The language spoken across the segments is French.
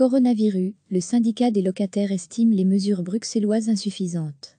Coronavirus, le syndicat des locataires estime les mesures bruxelloises insuffisantes.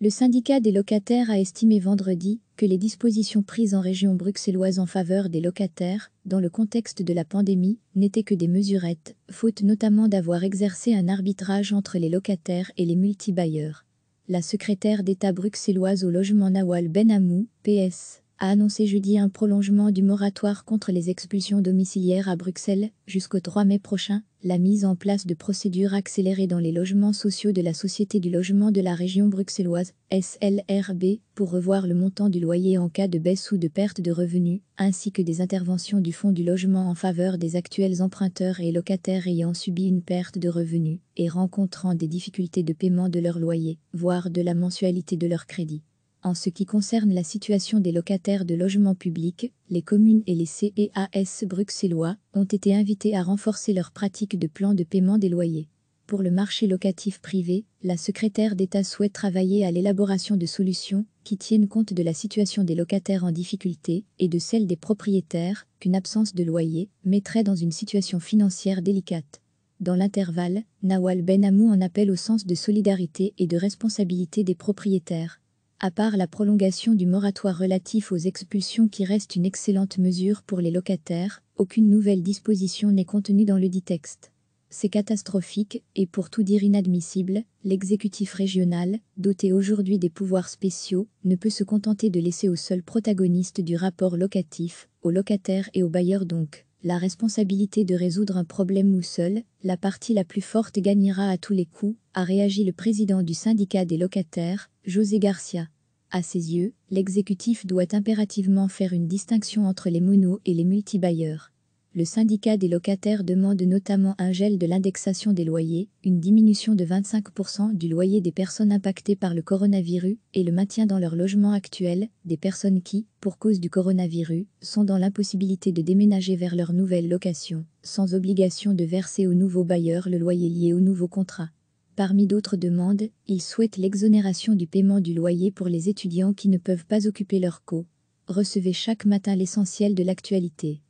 Le syndicat des locataires a estimé vendredi que les dispositions prises en région bruxelloise en faveur des locataires, dans le contexte de la pandémie, n'étaient que des mesurettes, faute notamment d'avoir exercé un arbitrage entre les locataires et les multibailleurs. La secrétaire d'État bruxelloise au logement Nawal Benamou, PS, a annoncé jeudi un prolongement du moratoire contre les expulsions domiciliaires à Bruxelles jusqu'au 3 mai prochain, la mise en place de procédures accélérées dans les logements sociaux de la Société du logement de la région bruxelloise, SLRB, pour revoir le montant du loyer en cas de baisse ou de perte de revenus, ainsi que des interventions du Fonds du logement en faveur des actuels emprunteurs et locataires ayant subi une perte de revenus et rencontrant des difficultés de paiement de leur loyer, voire de la mensualité de leur crédit. En ce qui concerne la situation des locataires de logements publics, les communes et les CEAS bruxellois ont été invités à renforcer leurs pratique de plan de paiement des loyers. Pour le marché locatif privé, la secrétaire d'État souhaite travailler à l'élaboration de solutions qui tiennent compte de la situation des locataires en difficulté et de celle des propriétaires qu'une absence de loyer mettrait dans une situation financière délicate. Dans l'intervalle, Nawal Benamou en appelle au sens de solidarité et de responsabilité des propriétaires à part la prolongation du moratoire relatif aux expulsions qui reste une excellente mesure pour les locataires, aucune nouvelle disposition n'est contenue dans le dit texte. C'est catastrophique et pour tout dire inadmissible, l'exécutif régional, doté aujourd'hui des pouvoirs spéciaux, ne peut se contenter de laisser au seul protagoniste du rapport locatif, aux locataires et aux bailleurs donc, la responsabilité de résoudre un problème où seul, la partie la plus forte gagnera à tous les coups, a réagi le président du syndicat des locataires, José Garcia. À ses yeux, l'exécutif doit impérativement faire une distinction entre les mono et les multibailleurs. Le syndicat des locataires demande notamment un gel de l'indexation des loyers, une diminution de 25% du loyer des personnes impactées par le coronavirus et le maintien dans leur logement actuel des personnes qui, pour cause du coronavirus, sont dans l'impossibilité de déménager vers leur nouvelle location, sans obligation de verser au nouveau bailleur le loyer lié au nouveau contrat. Parmi d'autres demandes, il souhaite l'exonération du paiement du loyer pour les étudiants qui ne peuvent pas occuper leur co. Recevez chaque matin l'essentiel de l'actualité.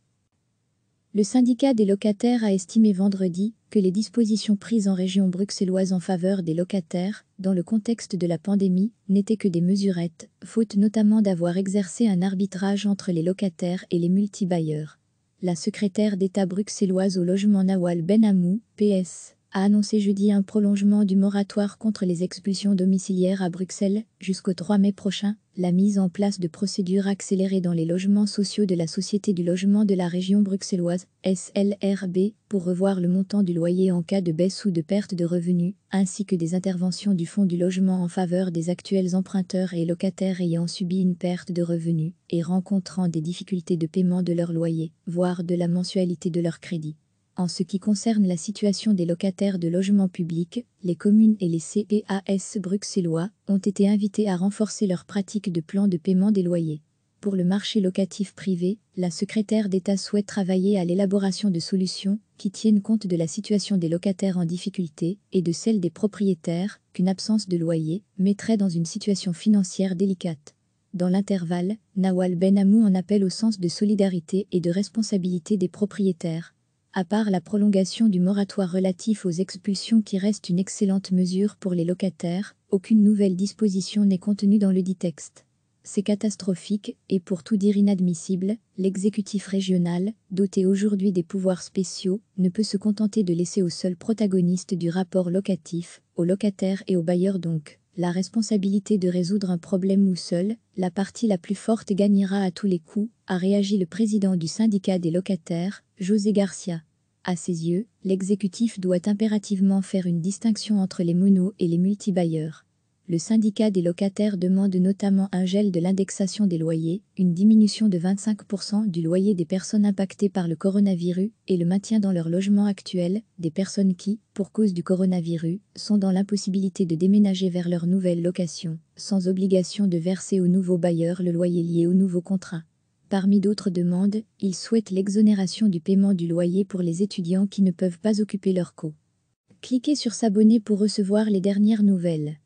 Le syndicat des locataires a estimé vendredi que les dispositions prises en région bruxelloise en faveur des locataires, dans le contexte de la pandémie, n'étaient que des mesurettes, faute notamment d'avoir exercé un arbitrage entre les locataires et les multibailleurs. La secrétaire d'État bruxelloise au logement Nawal Benamou, PS a annoncé jeudi un prolongement du moratoire contre les expulsions domiciliaires à Bruxelles jusqu'au 3 mai prochain, la mise en place de procédures accélérées dans les logements sociaux de la Société du logement de la région bruxelloise, SLRB, pour revoir le montant du loyer en cas de baisse ou de perte de revenus, ainsi que des interventions du Fonds du logement en faveur des actuels emprunteurs et locataires ayant subi une perte de revenus et rencontrant des difficultés de paiement de leur loyer, voire de la mensualité de leur crédit. En ce qui concerne la situation des locataires de logements publics, les communes et les CEAS bruxellois ont été invités à renforcer leurs pratique de plan de paiement des loyers. Pour le marché locatif privé, la secrétaire d'État souhaite travailler à l'élaboration de solutions qui tiennent compte de la situation des locataires en difficulté et de celle des propriétaires qu'une absence de loyer mettrait dans une situation financière délicate. Dans l'intervalle, Nawal ben Amou en appelle au sens de solidarité et de responsabilité des propriétaires à part la prolongation du moratoire relatif aux expulsions qui reste une excellente mesure pour les locataires, aucune nouvelle disposition n'est contenue dans le dit texte. C'est catastrophique et pour tout dire inadmissible, l'exécutif régional, doté aujourd'hui des pouvoirs spéciaux, ne peut se contenter de laisser au seul protagoniste du rapport locatif, aux locataires et aux bailleurs donc la responsabilité de résoudre un problème ou seul, la partie la plus forte gagnera à tous les coups, a réagi le président du syndicat des locataires, José Garcia. À ses yeux, l'exécutif doit impérativement faire une distinction entre les monos et les multibailleurs le syndicat des locataires demande notamment un gel de l'indexation des loyers, une diminution de 25% du loyer des personnes impactées par le coronavirus et le maintien dans leur logement actuel des personnes qui, pour cause du coronavirus, sont dans l'impossibilité de déménager vers leur nouvelle location, sans obligation de verser au nouveau bailleur le loyer lié au nouveau contrat. Parmi d'autres demandes, ils souhaitent l'exonération du paiement du loyer pour les étudiants qui ne peuvent pas occuper leur co. Cliquez sur S'abonner pour recevoir les dernières nouvelles.